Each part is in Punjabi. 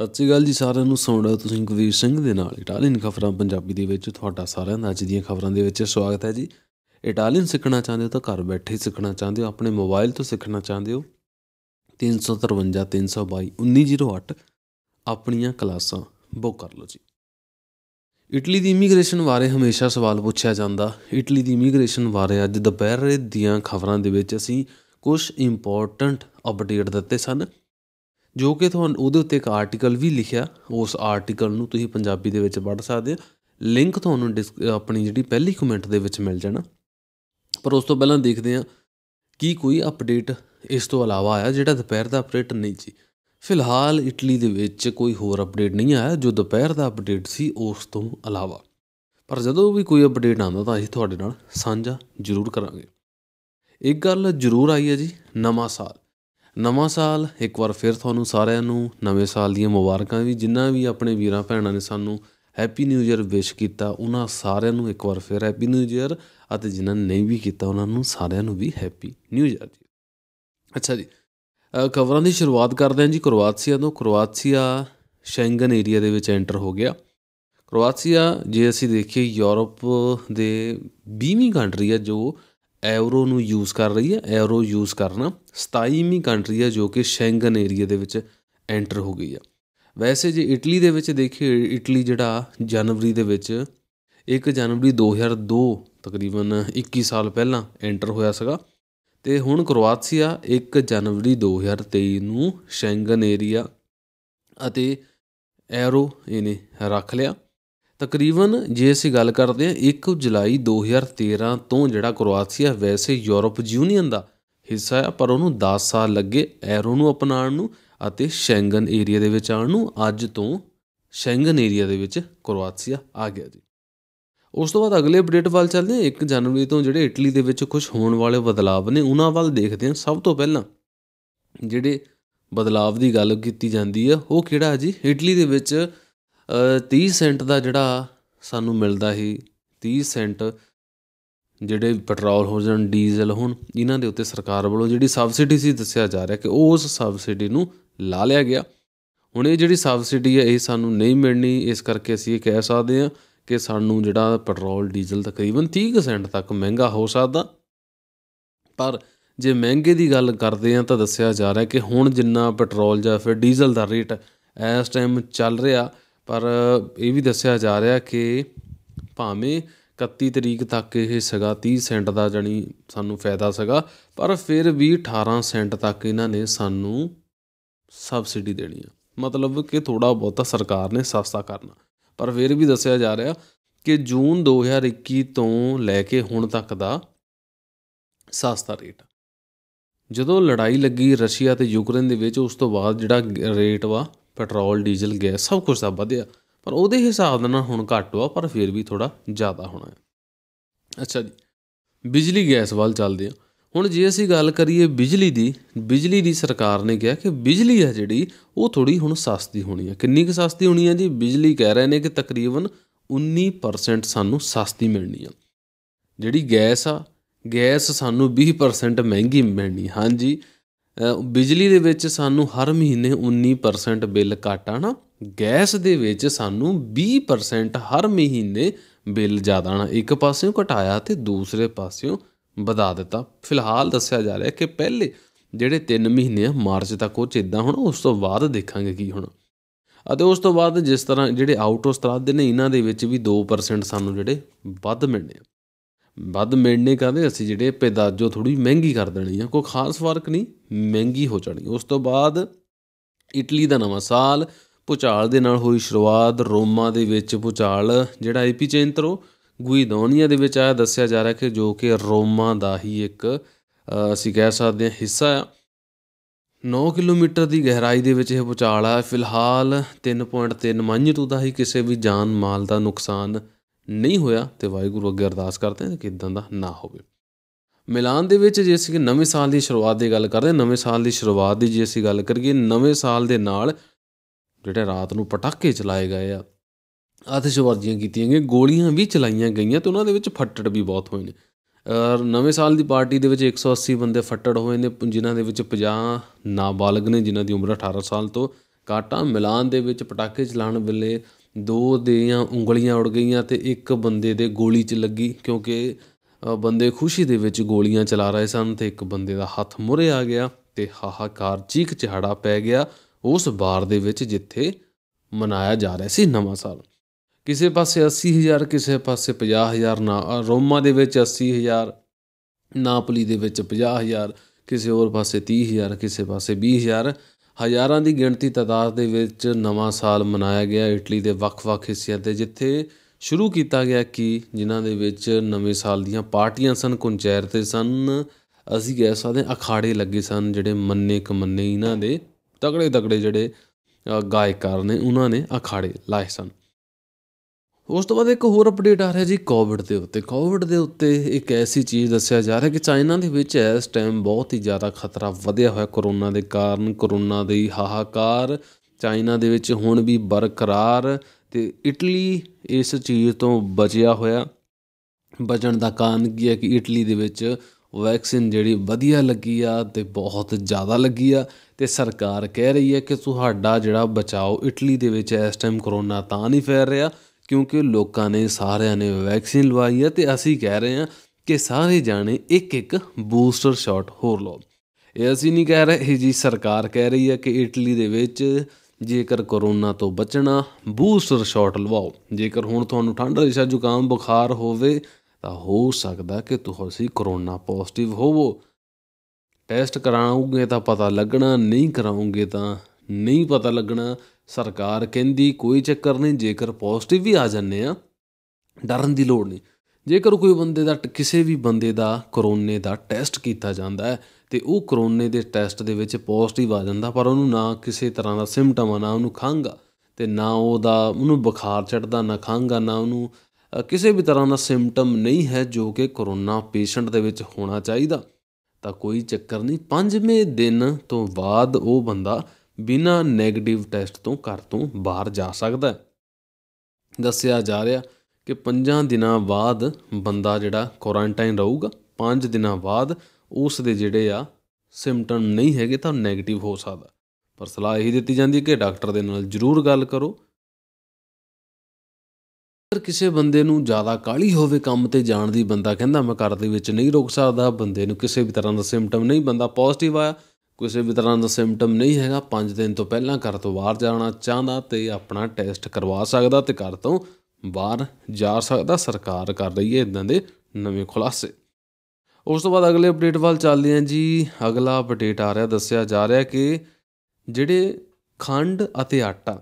ਸਤਿ ਸ਼੍ਰੀ ਅਕਾਲ ਜੀ ਸਾਰਿਆਂ ਨੂੰ ਰਹੇ ਤੁਸੀਂ ਕਵੀਰ ਸਿੰਘ ਦੇ ਨਾਲ ਇਟਾਲੀਅਨ ਖਬਰਾਂ ਪੰਜਾਬੀ ਦੇ ਵਿੱਚ ਤੁਹਾਡਾ ਸਾਰਿਆਂ ਦਾ ਅੱਜ ਦੀਆਂ ਖਬਰਾਂ ਦੇ ਵਿੱਚ ਸਵਾਗਤ ਹੈ ਜੀ ਇਟਾਲੀਅਨ ਸਿੱਖਣਾ ਚਾਹੁੰਦੇ ਹੋ ਤਾਂ ਘਰ ਬੈਠੇ ਸਿੱਖਣਾ ਚਾਹੁੰਦੇ ਹੋ ਆਪਣੇ ਮੋਬਾਈਲ ਤੋਂ ਸਿੱਖਣਾ ਚਾਹੁੰਦੇ ਹੋ 353 322 1908 ਆਪਣੀਆਂ ਕਲਾਸਾਂ ਬੁੱਕ ਕਰ ਲਓ ਜੀ ਇਟਲੀ ਦੀ ਇਮੀਗ੍ਰੇਸ਼ਨ ਬਾਰੇ ਹਮੇਸ਼ਾ ਸਵਾਲ ਪੁੱਛਿਆ ਜਾਂਦਾ ਇਟਲੀ ਦੀ ਇਮੀਗ੍ਰੇਸ਼ਨ ਬਾਰੇ ਅੱਜ ਦੁਪਹਿਰ ਦੀਆਂ ਖਬਰਾਂ ਦੇ ਵਿੱਚ ਅਸੀਂ ਕੁਝ ਇੰਪੋਰਟੈਂਟ ਅਪਡੇਟ ਦਿੱਤੇ ਸਨ ਜੋ ਕਿ ਤੁਹਾਨੂੰ ਉਹਦੇ ਉੱਤੇ ਇੱਕ ਆਰਟੀਕਲ ਵੀ ਲਿਖਿਆ ਉਸ ਆਰਟੀਕਲ ਨੂੰ ਤੁਸੀਂ ਪੰਜਾਬੀ ਦੇ ਵਿੱਚ ਪੜ੍ਹ ਸਕਦੇ ਹੋ ਲਿੰਕ ਤੁਹਾਨੂੰ ਆਪਣੀ ਜਿਹੜੀ ਪਹਿਲੀ ਕਮੈਂਟ ਦੇ ਵਿੱਚ ਮਿਲ ਜਾਣਾ ਪਰ ਉਸ ਤੋਂ ਪਹਿਲਾਂ ਦੇਖਦੇ ਹਾਂ ਕੀ ਕੋਈ ਅਪਡੇਟ ਇਸ ਤੋਂ ਇਲਾਵਾ ਆਇਆ ਜਿਹੜਾ ਦੁਪਹਿਰ ਦਾ ਅਪਡੇਟ ਨਹੀਂ ਸੀ ਫਿਲਹਾਲ ਇਟਲੀ ਦੇ ਵਿੱਚ ਕੋਈ ਹੋਰ ਅਪਡੇਟ ਨਹੀਂ ਆਇਆ ਜੋ ਦੁਪਹਿਰ ਦਾ ਅਪਡੇਟ ਸੀ ਉਸ ਤੋਂ ਇਲਾਵਾ ਪਰ ਜਦੋਂ ਵੀ ਕੋਈ ਅਪਡੇਟ ਆਉਂਦਾ ਤਾਂ ਅਸੀਂ ਤੁਹਾਡੇ ਨਾਲ ਸਾਂਝਾ ਜ਼ਰੂਰ ਕਰਾਂਗੇ ਇੱਕ ਗੱਲ ਜ਼ਰੂਰ ਆਈ ਹੈ ਜੀ ਨਵਾਂ ਸਾਲ ਨਵਾਂ ਸਾਲ ਇੱਕ ਵਾਰ ਫਿਰ ਤੁਹਾਨੂੰ ਸਾਰਿਆਂ ਨੂੰ ਨਵੇਂ ਸਾਲ ਦੀਆਂ ਮੁਬਾਰਕਾਂ ਵੀ ਜਿੰਨਾ ਵੀ ਆਪਣੇ ਵੀਰਾਂ ਭੈਣਾਂ ਨੇ ਸਾਨੂੰ ਹੈਪੀ ਨਿਊ ਇਅਰ ਵਿਸ਼ ਕੀਤਾ ਉਹਨਾਂ ਸਾਰਿਆਂ ਨੂੰ ਇੱਕ ਵਾਰ ਫਿਰ ਹੈਪੀ ਨਿਊ ਇਅਰ ਅਤੇ ਜਿਨ੍ਹਾਂ ਨੇ ਨਹੀਂ ਵੀ ਕੀਤਾ ਉਹਨਾਂ ਨੂੰ ਸਾਰਿਆਂ ਨੂੰ ਵੀ ਹੈਪੀ ਨਿਊ ਇਅਰ ਜੀ ਅੱਛਾ ਜੀ ਕਵਰਾਂ ਦੀ ਸ਼ੁਰੂਆਤ ਕਰਦੇ ਹਾਂ ਜੀ ਕਰਵਾਤਸੀਆ ਤੋਂ ਕਰਵਾਤਸੀਆ ਸ਼ੈਂਗਨ ਏਰੀਆ ਦੇ ਵਿੱਚ ਐਂਟਰ ਹੋ ਗਿਆ ਕਰਵਾਤਸੀਆ ਜੇ ਅਸੀਂ ਦੇਖੀਏ ਯੂਰਪ ਦੇ 20ਵੀਂ ਕੰਟਰੀ ਹੈ ਜੋ ਐਰੋ ਨੂੰ ਯੂਜ਼ ਕਰ ਰਹੀ ਹੈ ਐਰੋ ਯੂਜ਼ ਕਰਨਾ 27ਵੀਂ ਕੰਟਰੀ ਹੈ ਜੋ ਕਿ ਸ਼ੈਂਗਨ ਏਰੀਆ ਦੇ ਵਿੱਚ ਐਂਟਰ ਹੋ ਗਈ ਹੈ ਵੈਸੇ ਜੇ ਇਟਲੀ ਦੇ ਵਿੱਚ ਦੇਖੀਏ ਇਟਲੀ ਜਿਹੜਾ ਜਨਵਰੀ ਦੇ ਵਿੱਚ 1 ਜਨਵਰੀ 2002 ਤਕਰੀਬਨ 21 ਸਾਲ ਪਹਿਲਾਂ ਐਂਟਰ ਹੋਇਆ ਸੀਗਾ ਤੇ ਹੁਣ ਕਰੋਆਸੀਆ 1 ਜਨਵਰੀ 2023 ਨੂੰ ਸ਼ੈਂਗਨ ਏਰੀਆ ਅਤੇ ਐਰੋ ਇਹਨੇ ਰੱਖ ਲਿਆ ਤਕਰੀਬਨ ਜੇ ਅਸੀਂ ਗੱਲ ਕਰਦੇ ਹਾਂ 1 ਜੁਲਾਈ 2013 ਤੋਂ ਜਿਹੜਾ ਕ੍ਰੋਆਸ਼ੀਆ ਵੈਸੇ ਯੂਰਪ ਯੂਨੀਅਨ ਦਾ ਹਿੱਸਾ ਹੈ ਪਰ ਉਹਨੂੰ 10 ਸਾਲ ਲੱਗੇ ਐਰੋ ਨੂੰ ਅਪਣਾਉਣ ਨੂੰ ਅਤੇ ਸ਼ੈਂਗਨ ਏਰੀਆ ਦੇ ਵਿੱਚ ਆਉਣ ਨੂੰ ਅੱਜ ਤੋਂ ਸ਼ੈਂਗਨ ਏਰੀਆ ਦੇ ਵਿੱਚ ਕ੍ਰੋਆਸ਼ੀਆ ਆ ਗਿਆ ਜੀ ਉਸ ਤੋਂ ਬਾਅਦ ਅਗਲੇ ਅਪਡੇਟ ਵੱਲ ਚੱਲਦੇ ਹਾਂ 1 ਜਨਵਰੀ ਤੋਂ ਜਿਹੜੇ ਇਟਲੀ ਦੇ ਵਿੱਚ ਕੁਝ ਹੋਣ ਵਾਲੇ ਬਦਲਾਅ ਨੇ ਉਹਨਾਂ ਵੱਲ ਦੇਖਦੇ ਹਾਂ ਸਭ ਤੋਂ ਪਹਿਲਾਂ ਜਿਹੜੇ ਬਦਲਾਅ ਦੀ ਗੱਲ ਕੀਤੀ ਜਾਂਦੀ ਹੈ ਉਹ ਕਿਹੜਾ ਜੀ ਇਟਲੀ ਦੇ ਵਿੱਚ 30 ਸੈਂਟ ਦਾ ਜਿਹੜਾ ਸਾਨੂੰ ਮਿਲਦਾ ਹੀ 30 ਸੈਂਟ ਜਿਹੜੇ ਪੈਟਰੋਲ ਹੋ ਜਾਣ ਡੀਜ਼ਲ ਹੋਣ ਇਹਨਾਂ ਦੇ ਉੱਤੇ ਸਰਕਾਰ ਵੱਲੋਂ ਜਿਹੜੀ ਸਬਸਿਡੀ ਸੀ ਦੱਸਿਆ ਜਾ ਰਿਹਾ ਕਿ ਉਸ ਸਬਸਿਡੀ ਨੂੰ ਲਾ ਲਿਆ ਗਿਆ ਹੁਣ ਇਹ ਜਿਹੜੀ ਸਬਸਿਡੀ ਹੈ ਇਹ ਸਾਨੂੰ ਨਹੀਂ ਮਿਲਣੀ ਇਸ ਕਰਕੇ ਅਸੀਂ ਇਹ ਕਹਿ ਸਕਦੇ ਹਾਂ ਕਿ ਸਾਨੂੰ ਜਿਹੜਾ ਪੈਟਰੋਲ ਡੀਜ਼ਲ ਤਕਰੀਬਨ 30% ਤੱਕ ਮਹਿੰਗਾ ਹੋ ਸਕਦਾ ਪਰ ਜੇ ਮਹਿੰਗੇ ਦੀ ਗੱਲ ਕਰਦੇ ਆ ਤਾਂ ਦੱਸਿਆ ਜਾ ਰਿਹਾ ਕਿ ਹੁਣ ਜਿੰਨਾ ਪੈਟਰੋਲ ਜਾਂ ਫਿਰ ਡੀਜ਼ਲ ਦਾ ਰੇਟ ਇਸ ਟਾਈਮ ਚੱਲ ਰਿਹਾ ਪਰ ਇਹ ਵੀ ਦੱਸਿਆ ਜਾ ਰਿਹਾ ਕਿ ਭਾਵੇਂ 31 ਤਰੀਕ ਤੱਕ ਇਹ ਸਗਾ 30 ਸੈਂਟ ਦਾ ਜਾਨੀ ਸਾਨੂੰ ਫਾਇਦਾ ਸਗਾ ਪਰ ਫਿਰ ਵੀ 18 ਸੈਂਟ ਤੱਕ ਇਹਨਾਂ ਨੇ ਸਾਨੂੰ ਸਬਸਿਡੀ ਦੇਣੀ ਆ ਮਤਲਬ ਕਿ ਥੋੜਾ ਬਹੁਤਾ ਸਰਕਾਰ ਨੇ ਸਸਤਾ ਕਰਨਾ ਪਰ ਫਿਰ ਵੀ ਦੱਸਿਆ ਜਾ ਰਿਹਾ ਕਿ ਜੂਨ 2021 ਤੋਂ ਲੈ ਕੇ ਹੁਣ ਤੱਕ ਦਾ ਸਸਤਾ ਰੇਟ ਜਦੋਂ ਲੜਾਈ ਲੱਗੀ ਰਸ਼ੀਆ ਤੇ ਯੂਕਰੇਨ ਦੇ ਵਿੱਚ ਉਸ ਤੋਂ ਬਾਅਦ ਜਿਹੜਾ ਰੇਟ ਵਾ ਪੈਟਰੋਲ ਡੀਜ਼ਲ ਗੈਸ ਸਭ ਕੁਝ ਦਾ ਵਧਿਆ ਪਰ ਉਹਦੇ ਹਿਸਾਬ ਨਾਲ ਹੁਣ ਘੱਟ ਹੋਆ ਪਰ ਫਿਰ ਵੀ ਥੋੜਾ ਜ਼ਿਆਦਾ ਹੋਣਾ ਹੈ ਅੱਛਾ ਜੀ ਬਿਜਲੀ ਗੈਸ ਵੱਲ ਚੱਲਦੇ ਹਾਂ ਹੁਣ ਜੇ ਅਸੀਂ ਗੱਲ ਕਰੀਏ ਬਿਜਲੀ ਦੀ ਬਿਜਲੀ ਦੀ ਸਰਕਾਰ ਨੇ ਕਿਹਾ ਕਿ ਬਿਜਲੀ ਹੈ ਜਿਹੜੀ ਉਹ ਥੋੜੀ ਹੁਣ ਸਸਤੀ ਹੋਣੀ ਹੈ ਕਿੰਨੀ ਕੁ ਸਸਤੀ ਹੋਣੀ ਹੈ ਜੀ ਬਿਜਲੀ ਕਹਿ ਰਹੇ ਨੇ ਕਿ ਤਕਰੀਬਨ 19% ਸਾਨੂੰ ਸਸਤੀ ਮਿਲਣੀ ਹੈ ਜਿਹੜੀ ਗੈਸ ਆ ਗੈਸ ਸਾਨੂੰ 20% ਮਹਿੰਗੀ ਮਿਲਣੀ ਹਾਂਜੀ ਬਿਜਲੀ ਦੇ ਵਿੱਚ ਸਾਨੂੰ ਹਰ ਮਹੀਨੇ 19% ਬਿੱਲ ਘੱਟ ਗੈਸ ਦੇ ਵਿੱਚ ਸਾਨੂੰ 20% ਹਰ ਮਹੀਨੇ ਬਿੱਲ ਜ਼ਿਆਦਾ ਆਣਾ ਇੱਕ ਪਾਸਿਓਂ ਘਟਾਇਆ ਤੇ ਦੂਸਰੇ ਪਾਸਿਓਂ ਵਧਾ ਦਿੱਤਾ ਫਿਲਹਾਲ ਦੱਸਿਆ ਜਾ ਰਿਹਾ ਕਿ ਪਹਿਲੇ ਜਿਹੜੇ 3 ਮਹੀਨੇ ਆ ਮਾਰਚ ਤੱਕ ਉਹ ਚਿੱਦਾਂ ਹੁਣ ਉਸ ਤੋਂ ਬਾਅਦ ਦੇਖਾਂਗੇ ਕੀ ਹੁਣ ਅਤੇ ਉਸ ਤੋਂ ਬਾਅਦ ਜਿਸ ਤਰ੍ਹਾਂ ਜਿਹੜੇ ਆਊਟ ਆਫ ਸਟਰਾਦ ਦੇ ਨੇ ਇਹਨਾਂ ਦੇ ਵਿੱਚ ਵੀ 2% ਸਾਨੂੰ ਜਿਹੜੇ ਵੱਧ ਮਿਲਣੇ ਵੱਧ ਮਿਲਣੇ ਕਹਿੰਦੇ ਅਸੀਂ ਜਿਹੜੇ ਪੈਦਾਜੋ ਥੋੜੀ ਮਹਿੰਗੀ ਕਰ ਦੇਣੀ ਆ ਕੋਈ ਖਾਸ ਫਰਕ ਨਹੀਂ ਮਹਿੰਗੀ ਹੋ ਜਾਣੀ ਉਸ ਤੋਂ ਬਾਅਦ ਇਟਲੀ ਦਾ ਨਵਾਂ ਸਾਲ ਪੁਚਾਲ ਦੇ ਨਾਲ ਹੋਈ ਸ਼ੁਰੂਆਤ ਰੋਮਾ ਦੇ ਵਿੱਚ ਪੁਚਾਲ ਜਿਹੜਾ ਐਪੀਚੈਂਟਰੋ ਗੁਇਦੋਨੀਆ ਦੇ ਵਿੱਚ ਆਇਆ ਦੱਸਿਆ ਜਾ ਰਿਹਾ ਕਿ ਜੋ ਕਿ ਰੋਮਾ ਦਾ ਹੀ ਇੱਕ ਅਸੀਂ ਕਹਿ ਸਕਦੇ ਹਾਂ ਹਿੱਸਾ ਆ 9 ਕਿਲੋਮੀਟਰ ਦੀ ਗਹਿਰਾਈ ਦੇ ਵਿੱਚ ਇਹ ਪੁਚਾਲ ਆ ਫਿਲਹਾਲ 3.3 ਤੋਂ ਦਾ ਹੀ ਕਿਸੇ ਵੀ ਜਾਨ ਮਾਲ ਦਾ ਨੁਕਸਾਨ ਨਹੀਂ ਹੋਇਆ ਤੇ ਵਾਹਿਗੁਰੂ ਅੱਗੇ ਅਰਦਾਸ ਕਰਦੇ ਹਾਂ ਕਿ ਇਦਾਂ ਦਾ ਨਾ ਹੋਵੇ ਮਿਲਾਨ ਦੇ ਵਿੱਚ ਜੇ ਅਸੀਂ ਨਵੇਂ ਸਾਲ ਦੀ ਸ਼ੁਰੂਆਤ ਦੀ ਗੱਲ ਕਰਦੇ ਨਵੇਂ ਸਾਲ ਦੀ ਸ਼ੁਰੂਆਤ ਦੀ ਜੇ ਅਸੀਂ ਗੱਲ ਕਰੀਏ ਨਵੇਂ ਸਾਲ ਦੇ ਨਾਲ ਜਿਹੜੇ ਰਾਤ ਨੂੰ ਪਟਾਕੇ ਚਲਾਏ ਗਏ ਆ ਆਤਿਸ਼ਬਾਜ਼ੀਆਂ ਕੀਤੀਆਂ ਗਈਆਂ ਗੋਲੀਆਂ ਵੀ ਚਲਾਈਆਂ ਗਈਆਂ ਤੇ ਉਹਨਾਂ ਦੇ ਵਿੱਚ ਫੱਟੜ ਵੀ ਬਹੁਤ ਹੋਏ ਨੇ ਔਰ ਨਵੇਂ ਸਾਲ ਦੀ ਪਾਰਟੀ ਦੇ ਵਿੱਚ 180 ਬੰਦੇ ਫੱਟੜ ਹੋਏ ਨੇ ਜਿਨ੍ਹਾਂ ਦੇ ਵਿੱਚ 50 ਨਾਬਾਲਗ ਨੇ ਜਿਨ੍ਹਾਂ ਦੀ ਉਮਰ 18 ਸਾਲ ਤੋਂ ਕਾਟਾ ਮਿਲਾਨ ਦੇ ਵਿੱਚ ਪਟਾਕੇ ਚਲਾਉਣ ਵੇਲੇ ਦੋ ਦੀਆਂ ਉਂਗਲੀਆਂ ਉੜ ਗਈਆਂ ਤੇ ਇੱਕ ਬੰਦੇ ਦੇ ਗੋਲੀ 'ਚ ਲੱਗੀ ਕਿਉਂਕਿ ਬੰਦੇ ਖੁਸ਼ੀ ਦੇ ਵਿੱਚ ਗੋਲੀਆਂ ਚਲਾ ਰਹੇ ਸਨ ਤੇ ਇੱਕ ਬੰਦੇ ਦਾ ਹੱਥ ਮੁਰੇ ਆ ਗਿਆ ਤੇ ਹਾਹਾਕਾਰ ਚੀਕ ਚਿਹਾੜਾ ਪੈ ਗਿਆ ਉਸ ਬਾਰ ਦੇ ਵਿੱਚ ਜਿੱਥੇ ਮਨਾਇਆ ਜਾ ਰਿਹਾ ਸੀ ਨਵਾਂ ਸਾਲ ਕਿਸੇ ਪਾਸੇ 80000 ਕਿਸੇ ਪਾਸੇ 50000 ਨਾ ਰੋਮਾ ਦੇ ਵਿੱਚ 80000 ਨਾਪਲੀ ਦੇ ਵਿੱਚ 50000 ਕਿਸੇ ਹੋਰ ਪਾਸੇ 30000 ਕਿਸੇ ਪਾਸੇ 20000 ਹਜ਼ਾਰਾਂ ਦੀ ਗਿਣਤੀ ਤਦਾਦ ਦੇ ਵਿੱਚ ਨਵਾਂ ਸਾਲ ਮਨਾਇਆ ਗਿਆ ਇਟਲੀ ਦੇ ਵੱਖ-ਵੱਖ ਹਿੱਸਿਆਂ ਤੇ ਜਿੱਥੇ ਸ਼ੁਰੂ ਕੀਤਾ ਗਿਆ ਕਿ ਜਿਨ੍ਹਾਂ ਦੇ ਵਿੱਚ ਨਵੇਂ ਸਾਲ ਦੀਆਂ ਪਾਰਟੀਆਂ ਸਨ ਕੁੰਚੈਰ ਤੇ ਸਨ ਅਸੀਂ ਕਹਿ ਸਕਦੇ ਅਖਾੜੇ ਲੱਗੇ ਸਨ ਜਿਹੜੇ ਮੰਨੇ ਕਮੰਨੇ ਇਹਨਾਂ ਦੇ ਤਗੜੇ ਤਗੜੇ ਜਿਹੜੇ ਗਾਇਕਾਰ ਨੇ ਉਹਨਾਂ ਨੇ ਅਖਾੜੇ ਲਾਏ ਸਨ ਉਸ ਤੋਂ ਬਾਅਦ ਇੱਕ ਹੋਰ ਅਪਡੇਟ ਆ ਰਿਹਾ ਜੀ ਕੋਵਿਡ ਦੇ ਉੱਤੇ ਕੋਵਿਡ ਦੇ ਉੱਤੇ ਇੱਕ ਐਸੀ ਚੀਜ਼ ਦੱਸਿਆ ਜਾ ਰਿਹਾ ਕਿ ਚਾਈਨਾ ਦੇ ਵਿੱਚ ਇਸ ਟਾਈਮ ਬਹੁਤ ਹੀ ਜ਼ਿਆਦਾ ਖਤਰਾ ਵਧਿਆ ਹੋਇਆ ਕਰੋਨਾ ਦੇ ਕਾਰਨ ਕਰੋਨਾ ਦੀ ਹਾਹਾਕਾਰ ਚਾਈਨਾ ਦੇ ਵਿੱਚ ਹੁਣ ਵੀ ਬਰਕਰਾਰ ਤੇ ਇਟਲੀ ਇਸ ਚੀਜ਼ ਤੋਂ ਬਚਿਆ ਹੋਇਆ ਬਚਣ ਦਾ ਕਾਰਨ ਕੀ ਹੈ ਕਿ ਇਟਲੀ ਦੇ ਵਿੱਚ ਵੈਕਸੀਨ ਜਿਹੜੀ ਵਧੀਆ ਲੱਗੀ ਆ ਤੇ ਬਹੁਤ ਜ਼ਿਆਦਾ ਲੱਗੀ ਆ ਤੇ ਸਰਕਾਰ ਕਹਿ ਰਹੀ ਹੈ ਕਿ ਤੁਹਾਡਾ ਜਿਹੜਾ ਬਚਾਓ ਇਟਲੀ ਦੇ ਵਿੱਚ ਇਸ ਟਾਈਮ ਕਰੋਨਾ ਤਾਂ ਨਹੀਂ ਫੈਲ ਰਿਹਾ ਕਿਉਂਕਿ ਲੋਕਾਂ ਨੇ ਸਾਰਿਆਂ ਨੇ ਵੈਕਸੀਨ ਲਵਾਈ ਹੈ ਤੇ ਅਸੀਂ ਕਹਿ ਰਹੇ ਹਾਂ ਕਿ ਸਾਰੇ ਜਾਣੇ ਇੱਕ ਇੱਕ ਬੂਸਟਰ ਸ਼ਾਟ ਹੋਰ ਲਓ ਇਹ ਅਸੀਂ ਨਹੀਂ ਕਹਿ ਰਹੇ ਜੀ ਸਰਕਾਰ ਕਹਿ ਰਹੀ ਹੈ ਕਿ ਇਟਲੀ ਦੇ ਵਿੱਚ ਜੇਕਰ ਕਰੋਨਾ ਤੋਂ ਬਚਣਾ ਬੂਸਟਰ ਸ਼ਾਟ ਲਵਾਓ ਜੇਕਰ ਹੁਣ ਤੁਹਾਨੂੰ ਠੰਡ ਰੇਸ਼ਾ ਜ਼ੁਕਾਮ ਬੁਖਾਰ ਹੋਵੇ ਤਾਂ ਹੋ ਸਕਦਾ ਕਿ ਤੁਸੀਂ ਕਰੋਨਾ ਪੋਜ਼ਿਟਿਵ ਹੋਵੋ ਟੈਸਟ ਕਰਾਉਂਗੇ ਤਾਂ ਪਤਾ ਲੱਗਣਾ ਨਹੀਂ ਕਰਾਉਂਗੇ ਤਾਂ ਨਹੀਂ ਪਤਾ ਲੱਗਣਾ ਸਰਕਾਰ ਕਹਿੰਦੀ ਕੋਈ ਚੱਕਰ ਨਹੀਂ ਜੇਕਰ ਪੋਜ਼ਿਟਿਵ ਵੀ ਆ ਜੰਨੇ ਆ ਡਰਨ ਦੀ ਲੋੜ ਨਹੀਂ ਜੇਕਰ ਕੋਈ ਬੰਦੇ ਦਾ ਕਿਸੇ ਵੀ ਬੰਦੇ ਦਾ ਕਰੋਨੇ ਦਾ ਟੈਸਟ ਕੀਤਾ ਜਾਂਦਾ ਹੈ ਤੇ ਉਹ ਕਰੋਨੇ ਦੇ ਟੈਸਟ ਦੇ ਵਿੱਚ ਪੋਜ਼ਿਟਿਵ ਆ ਜਾਂਦਾ ਪਰ ਉਹਨੂੰ ਨਾ ਕਿਸੇ ਤਰ੍ਹਾਂ ਦਾ ਸਿੰਪਟਮ ਆ ਨਾ ਉਹਨੂੰ ਖਾਂਗਾ ਤੇ ਨਾ ਉਹਦਾ ਉਹਨੂੰ ਬੁਖਾਰ ਚੜਦਾ ਨਾ ਖਾਂਗਾ ਨਾ ਉਹਨੂੰ ਕਿਸੇ ਵੀ ਤਰ੍ਹਾਂ ਦਾ ਸਿੰਪਟਮ ਨਹੀਂ ਹੈ ਜੋ ਕਿ ਕਰੋਨਾ ਪੇਸ਼ੈਂਟ ਦੇ ਵਿੱਚ ਹੋਣਾ ਚਾਹੀਦਾ ਤਾਂ ਕੋਈ ਚੱਕਰ ਨਹੀਂ ਪੰਜਵੇਂ ਦਿਨ ਤੋਂ ਬਾਅਦ ਉਹ ਬੰਦਾ ਬਿਨਾਂ 네ਗੇਟਿਵ ਟੈਸਟ ਤੋਂ ਘਰ ਤੋਂ ਬਾਹਰ ਜਾ ਸਕਦਾ ਦੱਸਿਆ ਜਾ ਰਿਹਾ ਕਿ 5 ਦਿਨਾਂ ਬਾਅਦ ਬੰਦਾ ਜਿਹੜਾ ਕੁਆਰੰਟਾਈਨ ਰਹੂਗਾ 5 ਦਿਨਾਂ ਬਾਅਦ ਉਸ ਦੇ ਜਿਹੜੇ ਆ ਸਿੰਪਟਮ ਨਹੀਂ ਹੈਗੇ ਤਾਂ 네ਗੇਟਿਵ ਹੋ ਸਕਦਾ ਪਰ ਸਲਾਹ ਇਹ ਦਿੱਤੀ ਜਾਂਦੀ ਹੈ ਕਿ ਡਾਕਟਰ ਦੇ ਨਾਲ ਜ਼ਰੂਰ ਗੱਲ ਕਰੋ ਜੇ ਕਿਸੇ ਬੰਦੇ ਨੂੰ ਜ਼ਿਆਦਾ ਕਾਲੀ ਹੋਵੇ ਕੰਮ ਤੇ ਜਾਣ ਦੀ ਬੰਦਾ ਕਹਿੰਦਾ ਮੈਂ ਘਰ ਦੇ ਵਿੱਚ ਨਹੀਂ ਰੁਕ ਸਕਦਾ ਬੰਦੇ ਨੂੰ ਕਿਸੇ ਵੀ ਤਰ੍ਹਾਂ ਦਾ ਸਿੰਪਟਮ ਨਹੀਂ ਬੰਦਾ ਪੋਜ਼ਿਟਿਵ ਆਇਆ ਕਿਸੇ ਵੀ ਤਰ੍ਹਾਂ ਦਾ ਸਿੰਪਟਮ ਨਹੀਂ ਹੈਗਾ 5 ਦਿਨ ਤੋਂ ਪਹਿਲਾਂ ਘਰ ਤੋਂ ਬਾਹਰ ਜਾਣਾ ਚਾਹੁੰਦਾ ਤੇ ਆਪਣਾ ਟੈਸਟ ਕਰਵਾ ਸਕਦਾ ਤੇ ਘਰ ਤੋਂ ਬਾਹਰ ਜਾ ਸਕਦਾ ਸਰਕਾਰ ਕਰ ਰਹੀ ਹੈ ਇਦਾਂ ਦੇ ਨਵੇਂ ਖੁਲਾਸੇ ਉਸ ਤੋਂ ਬਾਅਦ ਅਗਲੇ ਅਪਡੇਟ ਵੱਲ ਚੱਲਦੇ ਹਾਂ ਜੀ ਅਗਲਾ ਅਪਡੇਟ ਆ ਰਿਹਾ ਦੱਸਿਆ ਜਾ ਰਿਹਾ ਕਿ ਜਿਹੜੇ ਖੰਡ ਅਤੇ ਆਟਾ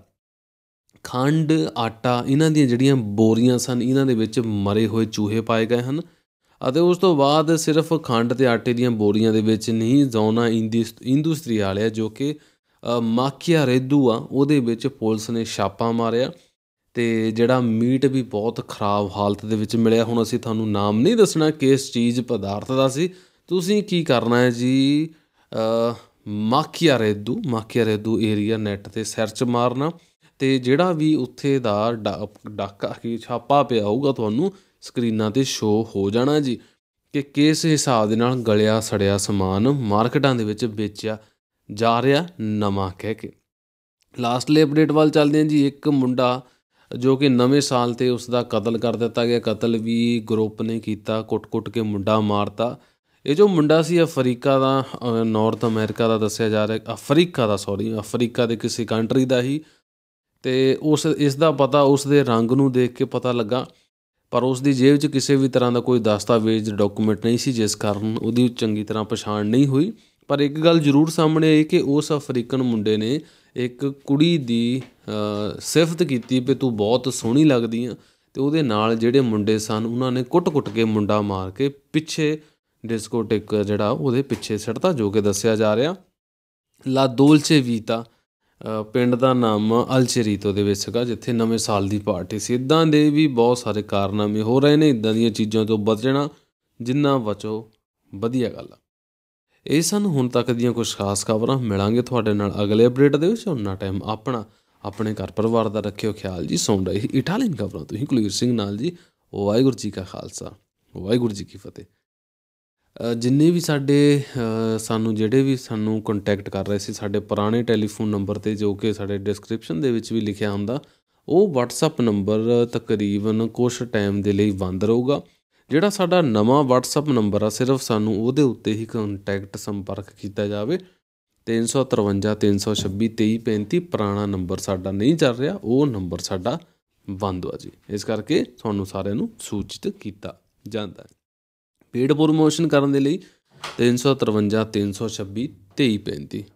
ਖੰਡ ਆਟਾ ਇਹਨਾਂ ਦੀਆਂ ਜਿਹੜੀਆਂ ਬੋਰੀਆਂ ਸਨ ਇਹਨਾਂ ਦੇ ਵਿੱਚ ਮਰੇ ਹੋਏ ਚੂਹੇ ਪਾਏ ਗਏ ਹਨ ਅਤੇ ਉਸ ਤੋਂ ਬਾਅਦ ਸਿਰਫ ਖੰਡ ਤੇ ਆਟੇ ਦੀਆਂ ਬੋਰੀਆਂ ਦੇ ਵਿੱਚ ਨਹੀਂ ਜ਼ੋਨਾ ਇੰਡਸਟਰੀ ਵਾਲਿਆ ਜੋ ਕਿ ਮਾਖਿਆ ਰੇਦੂ ਆ ਉਹਦੇ ਵਿੱਚ ਪੁਲਿਸ ਨੇ ਛਾਪਾ ਮਾਰਿਆ ਤੇ ਜਿਹੜਾ ਮੀਟ ਵੀ ਬਹੁਤ ਖਰਾਬ ਹਾਲਤ ਦੇ ਵਿੱਚ ਮਿਲਿਆ ਹੁਣ ਅਸੀਂ ਤੁਹਾਨੂੰ ਨਾਮ ਨਹੀਂ ਦੱਸਣਾ ਕਿਸ ਚੀਜ਼ ਪਦਾਰਥ ਦਾ ਸੀ ਤੁਸੀਂ ਕੀ ਕਰਨਾ ਹੈ ਜੀ ਮਾਖਿਆ ਰੇਦੂ ਮਾਖਿਆ ਰੇਦੂ ਏਰੀਆ ਨੈਟ ਤੇ ਸਰਚ ਮਾਰਨਾ ਤੇ ਜਿਹੜਾ ਵੀ ਉੱਥੇ ਦਾ ਡਾਕਾ ਕੀ ਛਾਪਾ ਪਿਆ ਹੋਊਗਾ ਤੁਹਾਨੂੰ ਸਕਰੀਨਾਂ ਤੇ ਸ਼ੋਅ ਹੋ ਜਾਣਾ ਜੀ ਕਿ ਕਿਸ ਹਿਸਾਬ ਦੇ ਨਾਲ ਗਲਿਆ ਸੜਿਆ ਸਮਾਨ ਮਾਰਕੀਟਾਂ ਦੇ ਵਿੱਚ ਵੇਚਿਆ ਜਾ ਰਿਹਾ ਨਵਾਂ ਕਹਿ ਕੇ ਲਾਸਟਲੀ ਅਪਡੇਟ ਵੱਲ ਚੱਲਦੇ ਹਾਂ ਜੀ ਇੱਕ ਮੁੰਡਾ ਜੋ ਕਿ ਨਵੇਂ ਸਾਲ ਤੇ ਉਸ ਦਾ ਕਤਲ ਕਰ ਦਿੱਤਾ ਗਿਆ ਕਤਲ ਵੀ ਗਰੁੱਪ ਨੇ ਕੀਤਾ ਕੁੱਟ-ਕੁੱਟ ਕੇ ਮੁੰਡਾ ਮਾਰਤਾ ਇਹ ਜੋ ਮੁੰਡਾ ਸੀ ਅਫਰੀਕਾ ਦਾ ਨਾਰਥ ਅਮਰੀਕਾ ਦਾ ਦੱਸਿਆ ਜਾ ਰਿਹਾ ਅਫਰੀਕਾ ਦਾ ਸੌਰੀ ਅਫਰੀਕਾ ਦੇ ਕਿਸੇ ਕੰਟਰੀ ਦਾ ਹੀ ਤੇ ਉਸ ਇਸ ਦਾ ਪਤਾ ਉਸ ਦੇ ਰੰਗ ਨੂੰ ਦੇਖ ਕੇ ਪਤਾ ਲੱਗਾ ਪਰ ਉਸ ਦੀ ਜੇਬ 'ਚ ਕਿਸੇ ਵੀ ਤਰ੍ਹਾਂ ਦਾ ਕੋਈ ਦਸਤਾਵੇਜ਼ ਡਾਕੂਮੈਂਟ ਨਹੀਂ ਸੀ ਜਿਸ ਕਾਰਨ ਉਹਦੀ ਚੰਗੀ ਤਰ੍ਹਾਂ ਪਛਾਣ ਨਹੀਂ ਹੋਈ ਪਰ ਇੱਕ ਗੱਲ ਜ਼ਰੂਰ ਸਾਹਮਣੇ ਆਈ ਕਿ ਉਸ ਅਫਰੀਕਨ ਮੁੰਡੇ ਨੇ ਇੱਕ ਕੁੜੀ ਦੀ ਸਿਫਤ ਕੀਤੀ ਵੀ ਤੂੰ ਬਹੁਤ ਸੋਹਣੀ ਲੱਗਦੀ ਆ ਤੇ ਉਹਦੇ ਨਾਲ ਜਿਹੜੇ ਮੁੰਡੇ ਸਨ ਉਹਨਾਂ ਨੇ ਕੁੱਟ-ਕੁੱਟ ਕੇ ਮੁੰਡਾ ਮਾਰ ਕੇ ਪਿੱਛੇ ਡਿਸਕੋਟੇਕ ਜਿਹੜਾ ਉਹਦੇ ਪਿੱਛੇ ਸੜਦਾ ਜੋ ਕਿ ਦੱਸਿਆ ਜਾ ਰਿਹਾ ਲਾ ਦੋਲਚੇ ਵੀਤਾ ਪਿੰਡ ਦਾ ਨਾਮ ਅਲਚਰੀਤੋ ਦੇ ਵਿੱਚ ਸੀਗਾ ਜਿੱਥੇ ਨਵੇਂ ਸਾਲ ਦੀ ਪਾਰਟੀ ਸੀ ਇਦਾਂ ਦੇ ਵੀ ਬਹੁਤ ਸਾਰੇ ਕਾਰਨਾਮੇ ਹੋ ਰਹੇ ਨੇ ਇਦਾਂ ਦੀਆਂ ਚੀਜ਼ਾਂ ਤੋਂ ਬਚਣਾ ਜਿੰਨਾ ਬਚੋ ਵਧੀਆ ਗੱਲ ਆ ਇਹ ਸਨ ਹੁਣ ਤੱਕ ਦੀਆਂ ਕੁਝ ਖਾਸ ਖਬਰਾਂ ਮਿਲਾਂਗੇ ਤੁਹਾਡੇ ਨਾਲ ਅਗਲੇ ਅਪਡੇਟ ਦੇ ਵਿੱਚ ਉਹਨਾਂ ਟਾਈਮ ਆਪਣਾ ਆਪਣੇ ਘਰ ਪਰਿਵਾਰ ਦਾ ਰੱਖਿਓ ਖਿਆਲ ਜੀ ਸੌਂ ਰਹੀ ਇਟਾਲੀਅਨ ਖਬਰਾਂ ਤੋਂ ਕੁਲਵੀਰ ਸਿੰਘ ਨਾਲ ਜੀ ਵਾਹਿਗੁਰੂ ਜੀ ਕਾ ਖਾਲਸਾ ਵਾਹਿਗੁਰੂ ਜੀ ਕੀ ਫਤਿਹ ਜਿੰਨੇ ਵੀ ਸਾਡੇ ਸਾਨੂੰ ਜਿਹੜੇ ਵੀ ਸਾਨੂੰ ਕੰਟੈਕਟ ਕਰ ਰਹੇ ਸੀ ਸਾਡੇ ਪੁਰਾਣੇ ਟੈਲੀਫੋਨ ਨੰਬਰ ਤੇ ਜੋ ਕਿ ਸਾਡੇ ਡਿਸਕ੍ਰਿਪਸ਼ਨ ਦੇ ਵਿੱਚ ਵੀ ਲਿਖਿਆ ਹੁੰਦਾ ਉਹ WhatsApp ਨੰਬਰ ਤਕਰੀਬਨ ਕੁਝ ਟਾਈਮ ਦੇ ਲਈ ਬੰਦ ਰਹੂਗਾ ਜਿਹੜਾ ਸਾਡਾ ਨਵਾਂ WhatsApp ਨੰਬਰ ਆ ਸਿਰਫ ਸਾਨੂੰ ਉਹਦੇ ਉੱਤੇ ਹੀ ਕੰਟੈਕਟ ਸੰਪਰਕ ਕੀਤਾ ਜਾਵੇ 353 326 2335 ਪੁਰਾਣਾ ਨੰਬਰ ਸਾਡਾ ਨਹੀਂ ਚੱਲ ਰਿਹਾ ਉਹ ਨੰਬਰ ਸਾਡਾ ਬੰਦ ਹੋ ਜੀ ਇਸ ਕਰਕੇ ਤੁਹਾਨੂੰ ਸਾਰਿਆਂ ਨੂੰ ਸੂਚਿਤ ਕੀਤਾ ਜਾਂਦਾ ਹੈ ਪੇਡ ਪ੍ਰੋਮੋਸ਼ਨ ਕਰਨ ਦੇ ਲਈ 353 326 2335